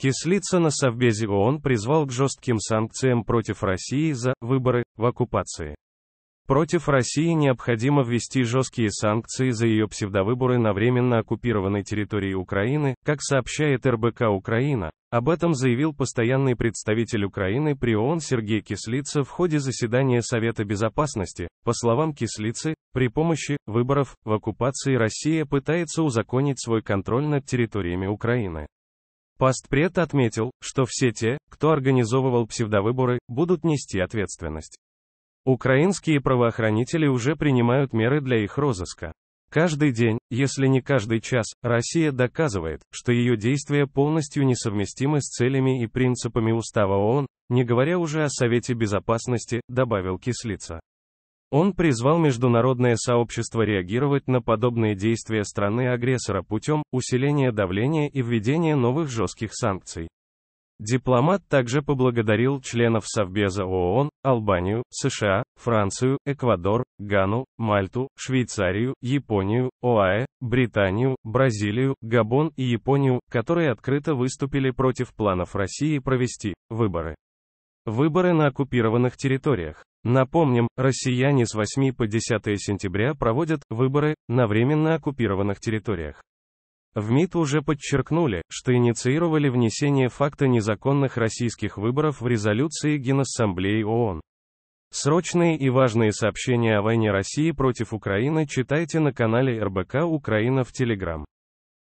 Кислица на Совбезе ООН призвал к жестким санкциям против России за «выборы» в оккупации. Против России необходимо ввести жесткие санкции за ее псевдовыборы на временно оккупированной территории Украины, как сообщает РБК «Украина». Об этом заявил постоянный представитель Украины при ООН Сергей Кислица в ходе заседания Совета Безопасности. По словам Кислицы, при помощи выборов в оккупации Россия пытается узаконить свой контроль над территориями Украины. Постпред отметил, что все те, кто организовывал псевдовыборы, будут нести ответственность. Украинские правоохранители уже принимают меры для их розыска. Каждый день, если не каждый час, Россия доказывает, что ее действия полностью несовместимы с целями и принципами Устава ООН, не говоря уже о Совете Безопасности, добавил Кислица. Он призвал международное сообщество реагировать на подобные действия страны-агрессора путем усиления давления и введения новых жестких санкций. Дипломат также поблагодарил членов Совбеза ООН, Албанию, США, Францию, Эквадор, Гану, Мальту, Швейцарию, Японию, ОАЭ, Британию, Бразилию, Габон и Японию, которые открыто выступили против планов России провести выборы. Выборы на оккупированных территориях. Напомним, россияне с 8 по 10 сентября проводят выборы на временно оккупированных территориях. В МИД уже подчеркнули, что инициировали внесение факта незаконных российских выборов в резолюции Генассамблеи ООН. Срочные и важные сообщения о войне России против Украины читайте на канале РБК Украина в Телеграм.